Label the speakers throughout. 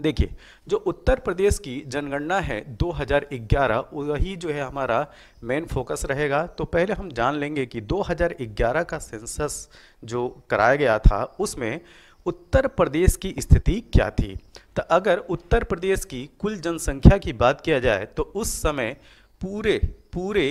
Speaker 1: देखिए जो उत्तर प्रदेश की जनगणना है 2011 वही जो है हमारा मेन फोकस रहेगा तो पहले हम जान लेंगे कि 2011 का सेंसस जो कराया गया था उसमें उत्तर प्रदेश की स्थिति क्या थी तो अगर उत्तर प्रदेश की कुल जनसंख्या की बात किया जाए तो उस समय पूरे पूरे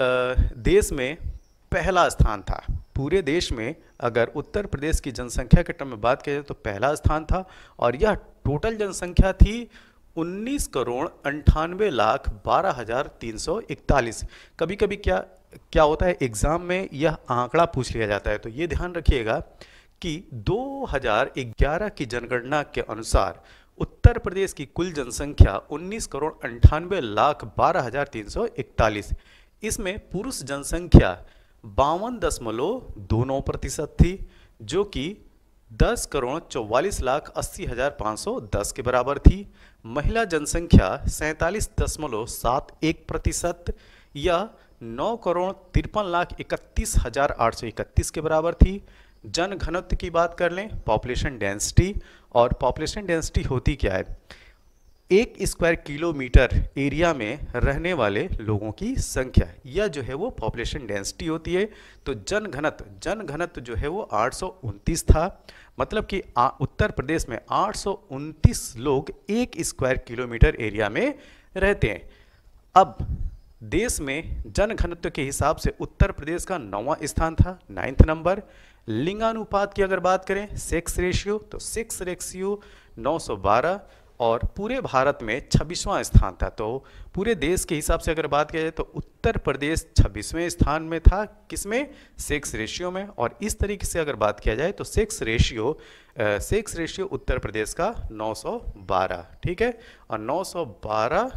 Speaker 1: देश में पहला स्थान था पूरे देश में अगर उत्तर प्रदेश की जनसंख्या के टर्म में बात जाए तो पहला स्थान था और यह टोटल जनसंख्या थी 19 करोड़ अंठानवे लाख बारह हज़ार तीन सौ इकतालीस कभी कभी क्या क्या होता है एग्ज़ाम में यह आंकड़ा पूछ लिया जाता है तो ये ध्यान रखिएगा कि 2011 की जनगणना के अनुसार उत्तर प्रदेश की कुल जनसंख्या 19 करोड़ अंठानवे लाख बारह हज़ार तीन सौ इकतालीस इसमें पुरुष जनसंख्या बावन दशमलव दो नौ प्रतिशत थी जो कि दस करोड़ चौवालीस लाख अस्सी हज़ार पाँच सौ दस के बराबर थी महिला जनसंख्या सैंतालीस दशमलव सात एक प्रतिशत या नौ करोड़ तिरपन लाख इकतीस हज़ार आठ सौ इकतीस के बराबर थी जन घनत्व की बात कर लें पॉपुलेशन डेंसिटी और पॉपुलेशन डेंसिटी होती क्या है एक स्क्वायर किलोमीटर एरिया में रहने वाले लोगों की संख्या यह जो है वो पॉपुलेशन डेंसिटी होती है तो जन घनत्व जन घनत्व जो है वो आठ था मतलब कि आ, उत्तर प्रदेश में आठ लोग एक स्क्वायर किलोमीटर एरिया में रहते हैं अब देश में जन घनत्व के हिसाब से उत्तर प्रदेश का नौवा स्थान था नाइन्थ नंबर लिंगानुपात की अगर बात करें सेक्स रेशियो तो सेक्स रेशियो 912 और पूरे भारत में छब्बीसवां स्थान था तो पूरे देश के हिसाब से अगर बात किया जाए तो उत्तर प्रदेश छब्बीसवें स्थान में था किसमें सेक्स रेशियो में और इस तरीके से अगर बात किया जाए तो sex ratio sex ratio Uttar Pradesh का 912 ठीक है और 912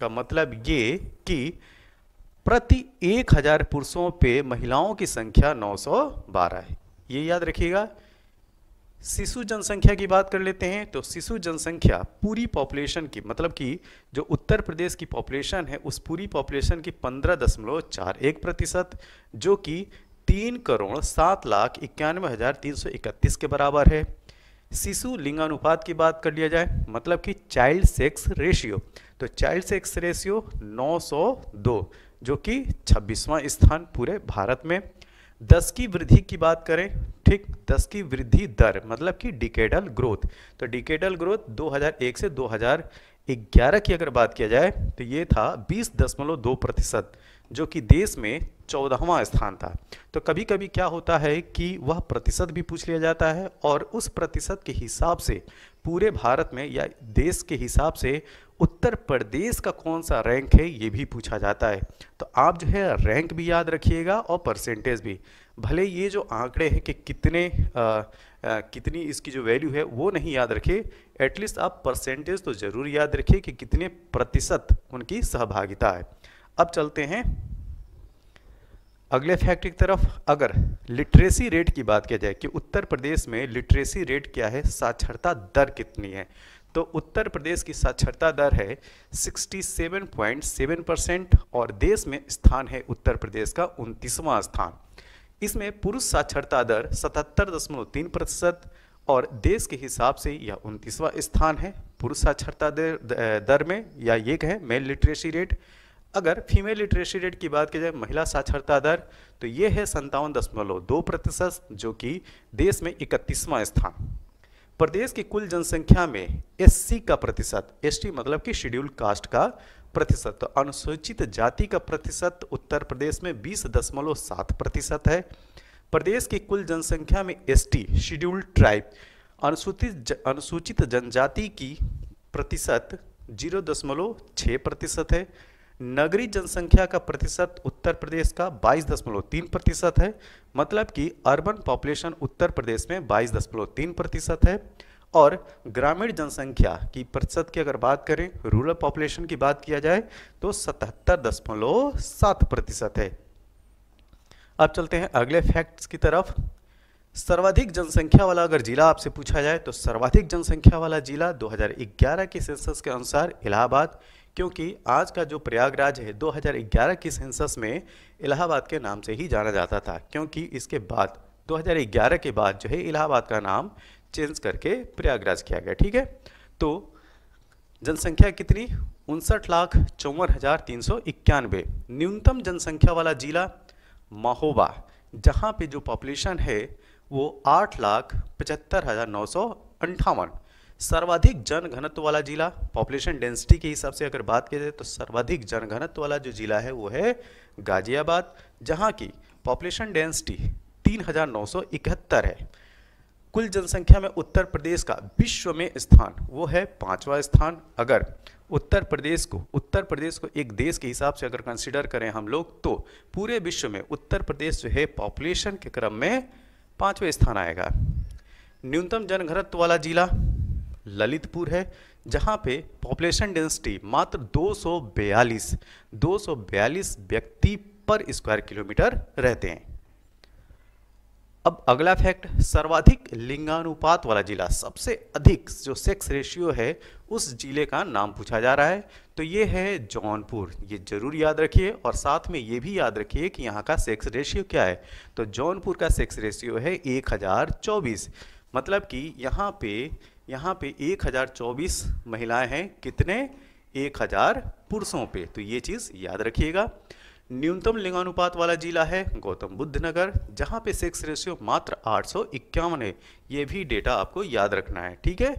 Speaker 1: का मतलब ये कि प्रति एक हज़ार पुरुषों पे महिलाओं की संख्या नौ है ये याद रखिएगा शिशु जनसंख्या की बात कर लेते हैं तो शिशु जनसंख्या पूरी पॉपुलेशन की मतलब कि जो उत्तर प्रदेश की पॉपुलेशन है उस पूरी पॉपुलेशन की पंद्रह दशमलव चार एक प्रतिशत जो कि तीन करोड़ सात लाख इक्यानवे हज़ार तीन सौ इकतीस के बराबर है शिशु लिंगानुपात की बात कर लिया जाए मतलब कि चाइल्ड सेक्स रेशियो तो चाइल्ड सेक्स रेशियो दो जो कि छब्बीसवां स्थान पूरे भारत में दस की वृद्धि की बात करें ठीक दस की वृद्धि दर मतलब कि डिकेडल ग्रोथ तो डिकेडल ग्रोथ 2001 से 2011 की अगर बात किया जाए तो ये था बीस दशमलव दो प्रतिशत जो कि देश में चौदहवा स्थान था तो कभी कभी क्या होता है कि वह प्रतिशत भी पूछ लिया जाता है और उस प्रतिशत के हिसाब से पूरे भारत में या देश के हिसाब से उत्तर प्रदेश का कौन सा रैंक है ये भी पूछा जाता है तो आप जो है रैंक भी याद रखिएगा और परसेंटेज भी भले ये जो आंकड़े हैं कि कितने आ, आ, कितनी इसकी जो वैल्यू है वो नहीं याद रखे एटलीस्ट आप परसेंटेज तो ज़रूर याद रखिए कि कितने प्रतिशत उनकी सहभागिता है अब चलते हैं अगले फैक्ट की तरफ अगर लिटरेसी रेट की बात किया जाए कि उत्तर प्रदेश में लिटरेसी रेट क्या है साक्षरता दर कितनी है तो उत्तर प्रदेश की साक्षरता दर है 67.7 परसेंट और देश में स्थान है उत्तर प्रदेश का उनतीसवां स्थान इसमें पुरुष साक्षरता दर सतहत्तर दशमलव तीन प्रतिशत और देश के हिसाब से यह उनतीसवां स्थान है पुरुष साक्षरता दर, दर में या ये कहें मेल लिटरेसी रेट अगर फीमेल लिटरेसी रेट की बात की जाए महिला साक्षरता दर तो ये है संतावन दशमलव दो प्रतिशत जो कि देश में इकतीसवां स्थान प्रदेश की कुल जनसंख्या में एससी का प्रतिशत एसटी मतलब कि शेड्यूल कास्ट का प्रतिशत अनुसूचित जाति का प्रतिशत उत्तर प्रदेश में बीस दशमलव सात प्रतिशत है प्रदेश की कुल जनसंख्या में एसटी शेड्यूल ट्राइब अनुसूचित अनुसूचित जनजाति की प्रतिशत जीरो दशमलव छः प्रतिशत है नगरीय जनसंख्या का प्रतिशत उत्तर प्रदेश का बाईस दशमलव तीन प्रतिशत है मतलब कि अर्बन पॉपुलेशन उत्तर प्रदेश में बाईस दशमलव तीन प्रतिशत है और ग्रामीण जनसंख्या की प्रतिशत की अगर बात करें रूरल पॉपुलेशन की बात किया जाए तो सतहत्तर दशमलव सात प्रतिशत है अब चलते हैं अगले फैक्ट्स की तरफ सर्वाधिक जनसंख्या वाला अगर जिला आपसे पूछा जाए तो सर्वाधिक जनसंख्या वाला जिला 2011 के सेंसस के अनुसार इलाहाबाद क्योंकि आज का जो प्रयागराज है 2011 के सेंसस में इलाहाबाद के नाम से ही जाना जाता था क्योंकि इसके बाद 2011 के बाद जो है इलाहाबाद का नाम चेंज करके प्रयागराज किया गया ठीक है तो जनसंख्या कितनी उनसठ लाख चौवन हज़ार तीन सौ इक्यानवे न्यूनतम जनसंख्या वाला जिला महोबा जहाँ पे जो पॉपुलेशन है वो आठ लाख पचहत्तर हज़ार नौ सौ अंठावन सर्वाधिक जन घनत्व वाला जिला पॉपुलेशन डेंसिटी के हिसाब से अगर बात की जाए तो सर्वाधिक जन घनत्व वाला जो जिला है वो है गाजियाबाद जहाँ की पॉपुलेशन डेंसिटी तीन हज़ार नौ सौ इकहत्तर है कुल जनसंख्या में उत्तर प्रदेश का विश्व में स्थान वो है पांचवा स्थान अगर उत्तर प्रदेश को उत्तर प्रदेश को एक देश के हिसाब से अगर कंसिडर करें हम लोग तो पूरे विश्व में उत्तर प्रदेश जो है पॉपुलेशन के क्रम में पाँचवें स्थान आएगा न्यूनतम जनघनत्व वाला जिला ललितपुर है जहाँ पे पॉपुलेशन डेंसिटी मात्र 242 242 व्यक्ति पर स्क्वायर किलोमीटर रहते हैं अब अगला फैक्ट सर्वाधिक लिंगानुपात वाला जिला सबसे अधिक जो सेक्स रेशियो है उस जिले का नाम पूछा जा रहा है तो ये है जौनपुर ये जरूर याद रखिए और साथ में ये भी याद रखिए कि यहाँ का सेक्स रेशियो क्या है तो जौनपुर का सेक्स रेशियो है एक हज़ार चौबीस मतलब कि यहाँ पे यहाँ पे एक हज़ार चौबीस हैं कितने एक हज़ार पुरुषों पे तो ये चीज़ याद रखिएगा न्यूनतम लिंगानुपात वाला जिला है गौतम बुद्ध नगर जहाँ पे सेक्स रेशियो मात्र आठ है ये भी डेटा आपको याद रखना है ठीक है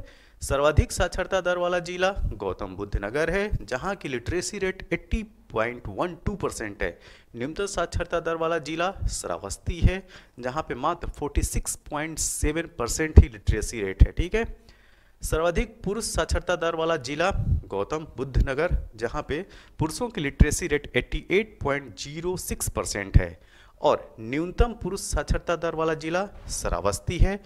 Speaker 1: सर्वाधिक साक्षरता दर वाला जिला गौतम बुद्ध नगर है जहाँ की लिटरेसी रेट 80.12 परसेंट है न्यूनतम साक्षरता दर वाला जिला श्रावस्ती है जहाँ पे मात्र 46.7 परसेंट ही लिटरेसी रेट है ठीक है सर्वाधिक पुरुष साक्षरता दर वाला जिला गौतम बुद्ध नगर जहाँ पे पुरुषों की लिटरेसी रेट 88.06 परसेंट है और न्यूनतम पुरुष साक्षरता दर वाला जिला श्रावस्ती है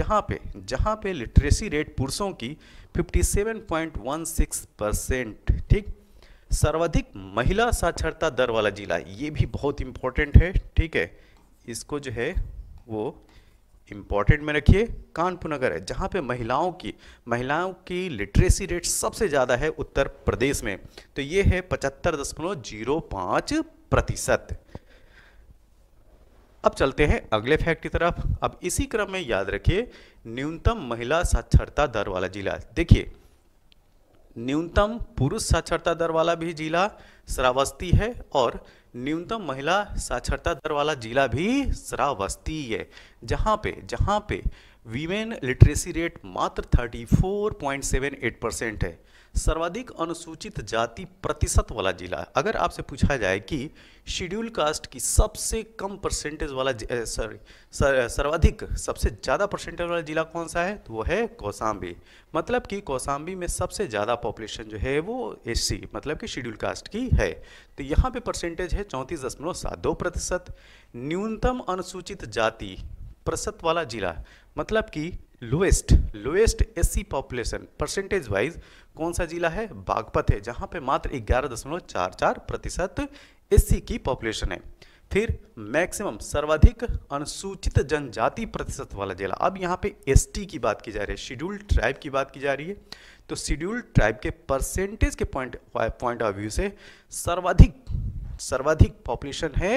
Speaker 1: जहाँ पे जहाँ पे लिटरेसी रेट पुरुषों की 57.16 परसेंट ठीक सर्वाधिक महिला साक्षरता दर वाला जिला ये भी बहुत इम्पोर्टेंट है ठीक है इसको जो है वो इम्पॉर्टेंट में रखिए कानपुर नगर है जहाँ पे महिलाओं की महिलाओं की लिटरेसी रेट सबसे ज़्यादा है उत्तर प्रदेश में तो ये है पचहत्तर दशमलव जीरो पाँच प्रतिशत अब चलते हैं अगले फैक्ट की तरफ अब इसी क्रम में याद रखिए न्यूनतम महिला साक्षरता दर वाला जिला देखिए न्यूनतम पुरुष साक्षरता दर वाला भी जिला श्रावस्ती है और न्यूनतम महिला साक्षरता दर वाला जिला भी श्रावस्ती है जहाँ पे जहाँ पे वीमेन लिटरेसी रेट मात्र 34.78 परसेंट है सर्वाधिक अनुसूचित जाति प्रतिशत वाला जिला अगर आपसे पूछा जाए कि शेड्यूल कास्ट की सबसे कम परसेंटेज वाला सॉरी सर, सर्वाधिक सबसे ज़्यादा परसेंटेज वाला जिला कौन सा है तो वो है कौसाम्बी मतलब कि कौसाम्बी में सबसे ज़्यादा पॉपुलेशन जो है वो एस मतलब कि शेड्यूल कास्ट की है तो यहाँ पे परसेंटेज है चौंतीस दशमलव सात दो प्रतिशत न्यूनतम अनुसूचित जाति प्रतिशत वाला जिला मतलब कि lowest lowest SC population percentage wise कौन सा जिला है बागपत है जहाँ पे मात्र ग्यारह दशमलव चार चार प्रतिशत एस की पॉपुलेशन है फिर मैक्सिमम सर्वाधिक अनुसूचित जनजाति प्रतिशत वाला जिला अब यहाँ पे एसटी की बात की जा रही है शेड्यूल ट्राइब की बात की जा रही है तो शेड्यूल ट्राइब के परसेंटेज के पॉइंट पॉइंट ऑफ व्यू से सर्वाधिक सर्वाधिक पॉपुलेशन है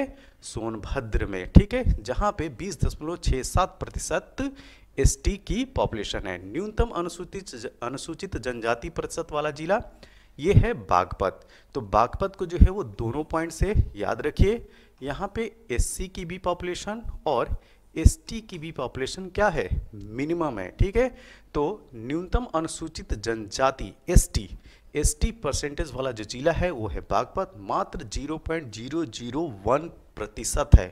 Speaker 1: सोनभद्र में ठीक है जहाँ पे बीस दशमलव छह सात प्रतिशत एस की पॉपुलेशन है न्यूनतम अनुसूचित अनुसूचित जनजाति प्रतिशत वाला जिला ये है बागपत तो बागपत को जो है वो दोनों पॉइंट से याद रखिए यहाँ पे एस की भी पॉपुलेशन और एसटी की भी पॉपुलेशन क्या है मिनिमम है ठीक है तो न्यूनतम अनुसूचित जनजाति एसटी एसटी परसेंटेज वाला जो जिला है वो है बागपत मात्र 0.001 प्रतिशत है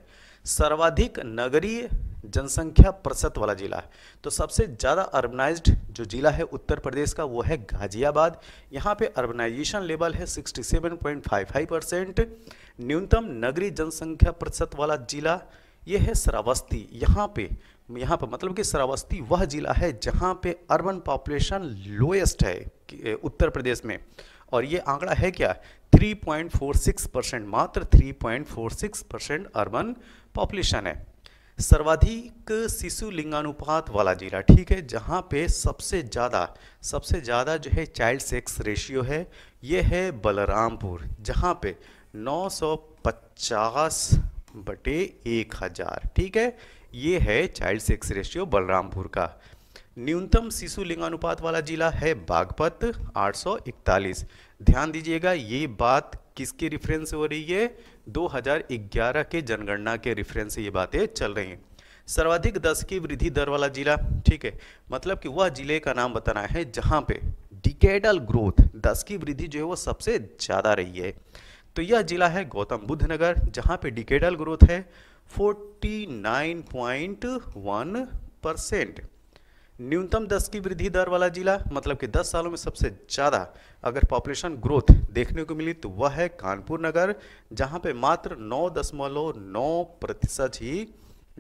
Speaker 1: सर्वाधिक नगरीय जनसंख्या प्रतिशत वाला जिला है तो सबसे ज़्यादा अर्बनाइज्ड जो जिला है उत्तर प्रदेश का वो है गाजियाबाद यहाँ पे अर्बनाइजेशन लेवल है 67.55 परसेंट न्यूनतम नगरीय जनसंख्या प्रतिशत वाला जिला ये है श्रावस्ती यहाँ पे यहाँ पर मतलब कि श्रावस्ती वह ज़िला है जहाँ पे अर्बन पॉपुलेशन लोएस्ट है उत्तर प्रदेश में और ये आंकड़ा है क्या 3.46 परसेंट मात्र 3.46 परसेंट अर्बन पॉपुलेशन है सर्वाधिक शिशु लिंगानुपात वाला जिला ठीक है जहाँ पे सबसे ज़्यादा सबसे ज़्यादा जो है चाइल्ड सेक्स रेशियो है ये है बलरामपुर जहाँ पे 950 बटे एक हजार ठीक है ये है चाइल्ड सेक्स रेशियो बलरामपुर का न्यूनतम शिशु लिंगानुपात वाला जिला है बागपत आठ ध्यान दीजिएगा ये बात किसके रेफरेंस से हो रही है 2011 के जनगणना के रेफरेंस से ये बातें चल रही हैं सर्वाधिक दस की वृद्धि दर वाला जिला ठीक है मतलब कि वह जिले का नाम बताना है जहाँ पे डिकेडल ग्रोथ दस की वृद्धि जो है वो सबसे ज़्यादा रही है तो यह जिला है गौतम बुद्ध नगर जहाँ पे डिकेडल ग्रोथ है 49.1 परसेंट न्यूनतम 10 की वृद्धि दर वाला जिला मतलब कि 10 सालों में सबसे ज़्यादा अगर पॉपुलेशन ग्रोथ देखने को मिली तो वह है कानपुर नगर जहाँ पे मात्र नौ दशमलव नौ प्रतिशत ही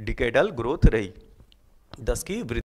Speaker 1: डिकेडल ग्रोथ रही 10 की वृद्धि